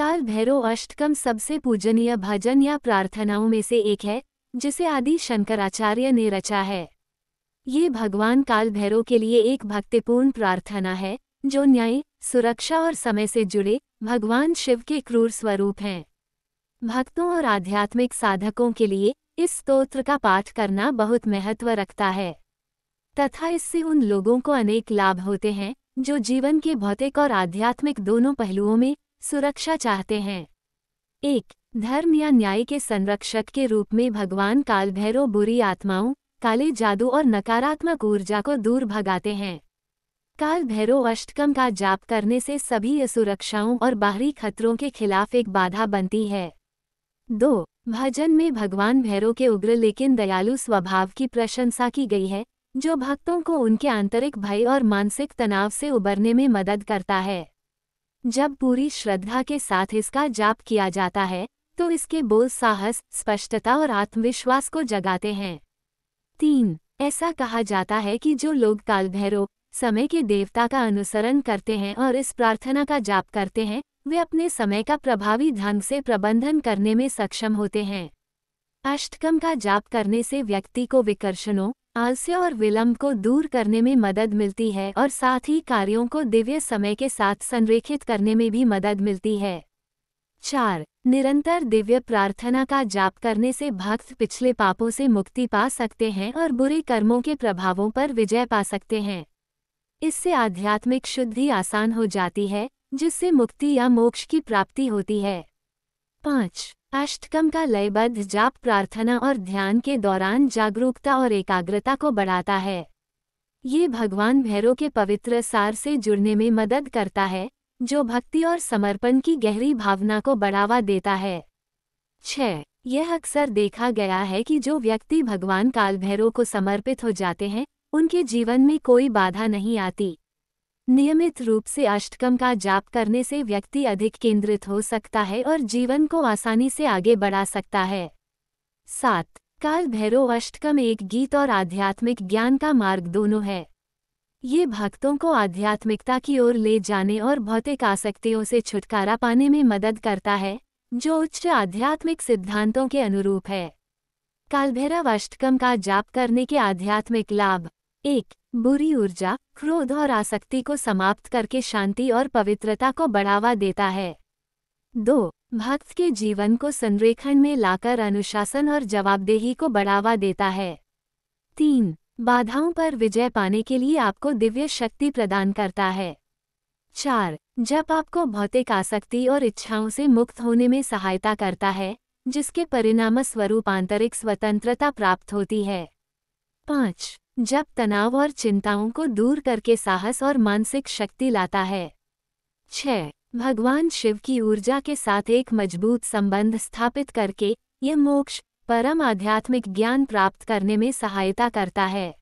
काल भैरव अष्टकम सबसे पूजनीय भजन या प्रार्थनाओं में से एक है जिसे आदि शंकराचार्य ने रचा है ये भगवान काल भैरव के लिए एक भक्तिपूर्ण प्रार्थना है जो न्याय सुरक्षा और समय से जुड़े भगवान शिव के क्रूर स्वरूप हैं भक्तों और आध्यात्मिक साधकों के लिए इस स्तोत्र का पाठ करना बहुत महत्व रखता है तथा इससे उन लोगों को अनेक लाभ होते हैं जो जीवन के भौतिक और आध्यात्मिक दोनों पहलुओं में सुरक्षा चाहते हैं एक धर्म या न्याय के संरक्षक के रूप में भगवान काल भैरव बुरी आत्माओं काले जादू और नकारात्मक ऊर्जा को दूर भगाते हैं काल भैरव अष्टकम का जाप करने से सभी असुरक्षाओं और बाहरी खतरों के खिलाफ एक बाधा बनती है दो भजन में भगवान भैरव के उग्र लेकिन दयालु स्वभाव की प्रशंसा की गई है जो भक्तों को उनके आंतरिक भय और मानसिक तनाव से उबरने में मदद करता है जब पूरी श्रद्धा के साथ इसका जाप किया जाता है तो इसके बोल साहस स्पष्टता और आत्मविश्वास को जगाते हैं तीन ऐसा कहा जाता है कि जो लोग काल भैरव समय के देवता का अनुसरण करते हैं और इस प्रार्थना का जाप करते हैं वे अपने समय का प्रभावी ढंग से प्रबंधन करने में सक्षम होते हैं अष्टकम का जाप करने से व्यक्ति को विकर्षणों आलस्य और विलंब को दूर करने में मदद मिलती है और साथ ही कार्यों को दिव्य समय के साथ संरेखित करने में भी मदद मिलती है चार निरंतर दिव्य प्रार्थना का जाप करने से भक्त पिछले पापों से मुक्ति पा सकते हैं और बुरे कर्मों के प्रभावों पर विजय पा सकते हैं इससे आध्यात्मिक शुद्धि आसान हो जाती है जिससे मुक्ति या मोक्ष की प्राप्ति होती है पाँच अष्टकम का लयबद्ध जाप प्रार्थना और ध्यान के दौरान जागरूकता और एकाग्रता को बढ़ाता है ये भगवान भैरव के पवित्र सार से जुड़ने में मदद करता है जो भक्ति और समर्पण की गहरी भावना को बढ़ावा देता है छ यह अक्सर देखा गया है कि जो व्यक्ति भगवान काल भैरव को समर्पित हो जाते हैं उनके जीवन में कोई बाधा नहीं आती नियमित रूप से अष्टकम का जाप करने से व्यक्ति अधिक केंद्रित हो सकता है और जीवन को आसानी से आगे बढ़ा सकता है सात काल भैरव अष्टकम एक गीत और आध्यात्मिक ज्ञान का मार्ग दोनों है ये भक्तों को आध्यात्मिकता की ओर ले जाने और भौतिक आसक्तियों से छुटकारा पाने में मदद करता है जो उच्च आध्यात्मिक सिद्धांतों के अनुरूप है कालभैरव अष्टकम का जाप करने के आध्यात्मिक लाभ एक बुरी ऊर्जा क्रोध और आसक्ति को समाप्त करके शांति और पवित्रता को बढ़ावा देता है दो भक्त के जीवन को संरेखण में लाकर अनुशासन और जवाबदेही को बढ़ावा देता है तीन बाधाओं पर विजय पाने के लिए आपको दिव्य शक्ति प्रदान करता है चार जब आपको भौतिक आसक्ति और इच्छाओं से मुक्त होने में सहायता करता है जिसके परिणाम स्वरूप आंतरिक स्वतंत्रता प्राप्त होती है पाँच जब तनाव और चिंताओं को दूर करके साहस और मानसिक शक्ति लाता है छ भगवान शिव की ऊर्जा के साथ एक मजबूत संबंध स्थापित करके यह मोक्ष परम आध्यात्मिक ज्ञान प्राप्त करने में सहायता करता है